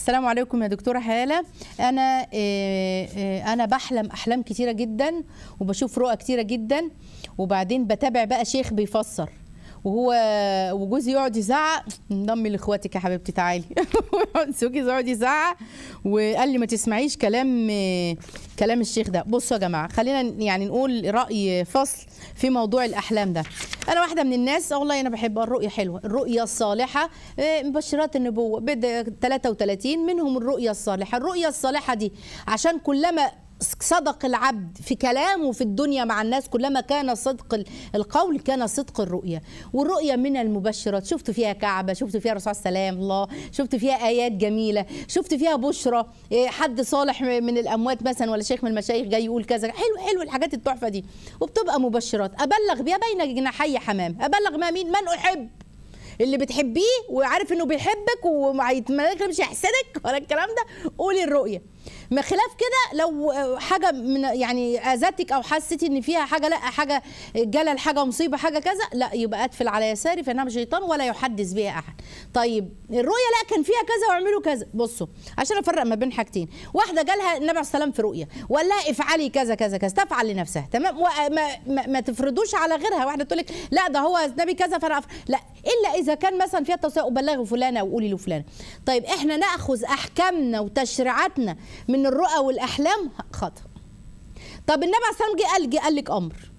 السلام عليكم يا دكتوره هاله انا آه، آه، انا بحلم احلام كتيره جدا وبشوف رؤى كتيره جدا وبعدين بتابع بقى شيخ بيفسر وهو وجوزي يقعد يزعق انضمي لاخواتك يا حبيبتي تعالي زوجي يقعد يزعق وقال لي ما تسمعيش كلام كلام الشيخ ده بصوا يا جماعه خلينا يعني نقول راي فصل في موضوع الاحلام ده انا واحده من الناس آه والله انا بحب الرؤيه حلوه الرؤيه الصالحه آه، مبشرات النبوه بدا 33 منهم الرؤيه الصالحه الرؤيه الصالحه دي عشان كلما صدق العبد في كلامه في الدنيا مع الناس كلما كان صدق القول كان صدق الرؤية والرؤية من المبشرات شفت فيها كعبة شفت فيها رسول السلام الله شفت فيها آيات جميلة شفت فيها بشرة إيه، حد صالح من الأموات مثلا ولا شيخ من المشايخ جاي يقول كذا حلو حلو الحاجات التحفة دي وبتبقى مبشرات أبلغ بيها بين جناحي حمام أبلغ ما مين من أحب اللي بتحبيه وعارف انه بيحبك مش احسنك ولا الكلام ده قولي الرؤيه ما خلاف كده لو حاجه من يعني اذتك او حسيتي ان فيها حاجه لا حاجه جلل حاجه مصيبه حاجه كذا لا يبقى اقفل على يساري فانها شيطان ولا يحدث بها احد طيب الرؤيه لا كان فيها كذا واعملوا كذا بصوا عشان افرق ما بين حاجتين واحده جالها النبي عليه السلام في رؤيه وقال لها افعلي كذا كذا كذا تفعل لنفسها تمام وما ما, ما تفرضوش على غيرها واحده تقول لك لا ده هو النبي كذا فانا لا الا اذا كان مثلا فيها توسيع وبلغوا فلانه وقولي له فلانه طيب احنا ناخذ احكامنا وتشريعاتنا من الرؤى والاحلام خطا طب النبي عليه السلام جه قال جه قال لك امر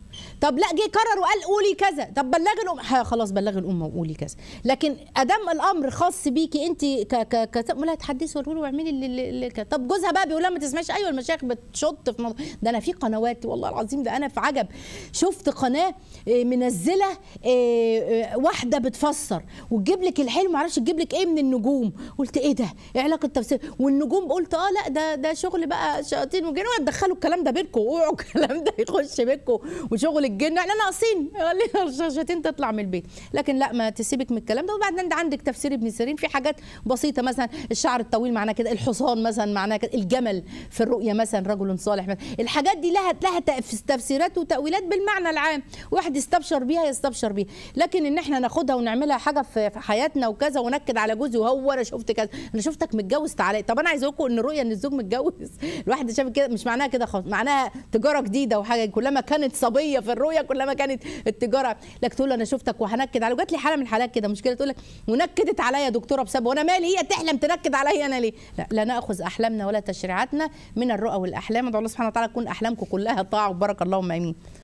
طب لا جه قرر وقال قولي كذا طب بلغي الام خلاص بلغي الام وقولي كذا لكن ادام الامر خاص بيكي انت ك ك ك لا تحدثي وقولي واعملي اللي اللي, طب جوزها بقى بيقول لها ما تسمعيش ايوه المشايخ بتشط في موضوع ده انا في قنوات والله العظيم ده انا في عجب شفت قناه آه، منزله آه، آه، واحده بتفسر وتجيب لك الحلم معرفش تجيب لك ايه من النجوم قلت ايه ده ايه علاقه التفسير والنجوم قلت اه لا ده ده شغل بقى شياطين وجن تدخلوا الكلام ده بينكم اوعوا الكلام ده يخش بينكم شغل الجن احنا ناقصين خلينا الشاشتين تطلع من البيت لكن لا ما تسيبك من الكلام ده وبعدين انت عندك تفسير ابن سيرين في حاجات بسيطه مثلا الشعر الطويل معناه كده الحصان مثلا معناه كده الجمل في الرؤيه مثلا رجل صالح مثلا الحاجات دي لها لها تفسيرات وتاويلات بالمعنى العام واحد يستبشر بيها يستبشر بيها لكن ان احنا ناخدها ونعملها حاجه في حياتنا وكذا ونكد على جوزي وهو انا شفت كذا انا شفتك متجوز تعالى طب انا عايز اقول ان الرؤيه ان الزوج متجوز الواحد شاف كده مش معناها كده خالص معناها تجاره جديده وحاجه كلما كانت صبيه الحقيقيه في الرؤيه كلما كانت التجاره لك تقول له انا شفتك وهنكد على وجات لي حاله من الحالات كده مشكله تقول لك ونكدت عليا دكتوره بسبب وانا مالي هي تحلم تنكد عليا انا ليه لا, لا ناخذ احلامنا ولا تشريعاتنا من الرؤى والاحلام ادعو الله سبحانه وتعالى تكون احلامكم كلها طاعه وبركه اللهم امين